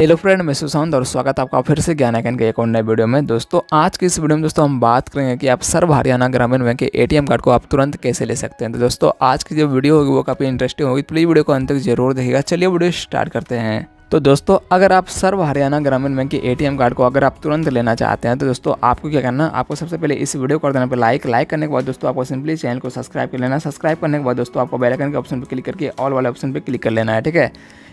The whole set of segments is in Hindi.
हेलो फ्रेंड मैं सुशांत और स्वागत आपका फिर से ज्ञान आयन के एक और नए वीडियो में दोस्तों आज की इस वीडियो में दोस्तों हम बात करेंगे कि आप सर्व हरियाणा ग्रामीण बैंक के एटीएम कार्ड को आप तुरंत कैसे ले सकते हैं तो दोस्तों आज की जो वीडियो होगी वो काफ़ी इंटरेस्टिंग होगी प्लीज़ तो वीडियो को अंत तक जरूर देखेगा चलिए वीडियो स्टार्ट करते हैं तो दोस्तों अगर आप सर्व हरियाणा ग्रामीण बैंक के एटीएम कार्ड को अगर आप तुरंत लेना चाहते हैं तो दोस्तों आपको क्या करना आपको सबसे पहले इस वीडियो को देना पर लाइक लाइक करने के बाद दोस्तों आपको सिंपली चैनल को सब्सक्राइब कर लेना सब्सक्राइब करने के बाद दोस्तों आपको बेलाइकन के ऑप्शन पर क्लिक करके ऑल वाले ऑप्शन पर क्लिक कर लेना है ठीक है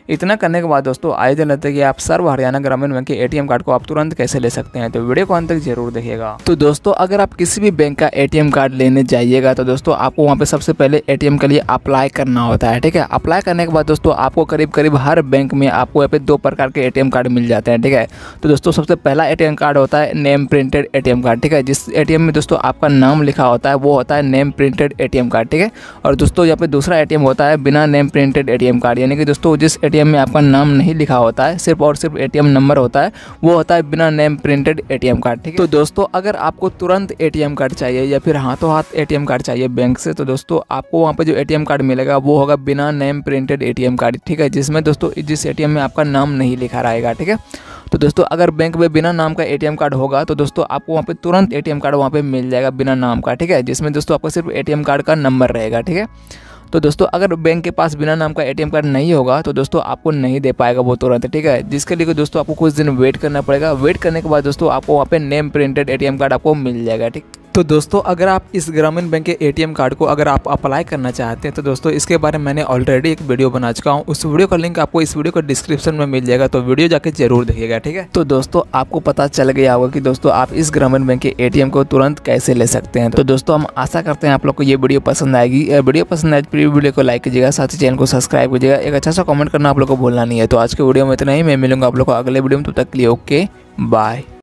इतना करने के बाद दोस्तों आए दिन है कि आप सर्व हरियाणा ग्रामीण बैंक के एटीएम कार्ड को आप तुरंत कैसे ले सकते हैं तो वीडियो को अंत तक जरूर देखिएगा तो दोस्तों अगर आप किसी भी बैंक का एटीएम कार्ड लेने जाइएगा तो दोस्तों आपको वहाँ पे सबसे पहले एटीएम के लिए अप्लाई करना होता है ठीक है अप्लाई करने के बाद दोस्तों आपको करीब करीब हर बैंक में आपको यहाँ पे दो प्रकार के एटीएम कार्ड मिल जाते हैं ठीक है तो दोस्तों सबसे पहला एटीएम कार्ड होता है नेम प्रिंटेड एटीएम कार्ड ठीक है जिस एटीएम में दोस्तों आपका नाम लिखा होता है वो होता है नेम प्रिंटेड एटीएम कार्ड ठीक है और दोस्तों यहाँ पे दूसरा एटीएम होता है बिना नेम प्रिंटेड एटीएम कार्ड यानी कि दोस्तों जिस एटीएम एटीएम में आपका नाम नहीं लिखा होता है सिर्फ और सिर्फ एटीएम नंबर होता है वो होता है बिना नेम प्रिंटेड एटीएम कार्ड ठीक है तो दोस्तों अगर आपको तुरंत एटीएम कार्ड चाहिए या फिर हाथों हाथ ए कार्ड चाहिए बैंक से तो दोस्तों आपको वहाँ पर जो ए कार्ड मिलेगा वो होगा बिना नेम प्रिंटेड ए कार्ड ठीक है जिसमें दोस्तों जिस ए में आपका नाम नहीं लिखा रहेगा ठीक है तो दोस्तों अगर बैंक में बिना नाम का एटीएम कार्ड होगा तो दोस्तों आपको वहाँ पे तुरंत एटीएम कार्ड वहाँ पे मिल जाएगा बिना नाम का ठीक है जिसमें दोस्तों आपका सिर्फ एटीएम कार्ड का नंबर रहेगा ठीक है तो दोस्तों अगर बैंक के पास बिना नाम का एटीएम कार्ड नहीं होगा तो दोस्तों आपको नहीं दे पाएगा वो तुरंत ठीक है जिसके लिए दोस्तों आपको कुछ दिन वेट करना पड़ेगा वेट करने के बाद दोस्तों आपको वहाँ पे नेम प्रिंटेड एटीएम कार्ड आपको मिल जाएगा ठीक तो दोस्तों अगर आप इस ग्रामीण बैंक के एटीएम कार्ड को अगर आप अप्लाई करना चाहते हैं तो दोस्तों इसके बारे में मैंने ऑलरेडी एक वीडियो बना चुका हूँ उस वीडियो का लिंक आपको इस वीडियो को डिस्क्रिप्शन में मिल जाएगा तो वीडियो जाके जरूर देखिएगा ठीक है तो दोस्तों आपको पता चल गया होगा कि दोस्तों आप इस ग्रामीण बैंक के ए को तुरंत कैसे ले सकते हैं तो दोस्तों हम आशा करते हैं आप लोग को ये वीडियो पसंद आएगी वीडियो पसंद आए तो वीडियो को लाइक कीजिएगा साथ ही चैनल को सब्सक्राइब कीजिएगा एक अच्छा सा कॉमेंट करना आप लोग को भूलना नहीं है तो आज के वीडियो में इतना ही मैं मिलूंगा आप लोग को अगले वीडियो में तब तक लिए ओके बाय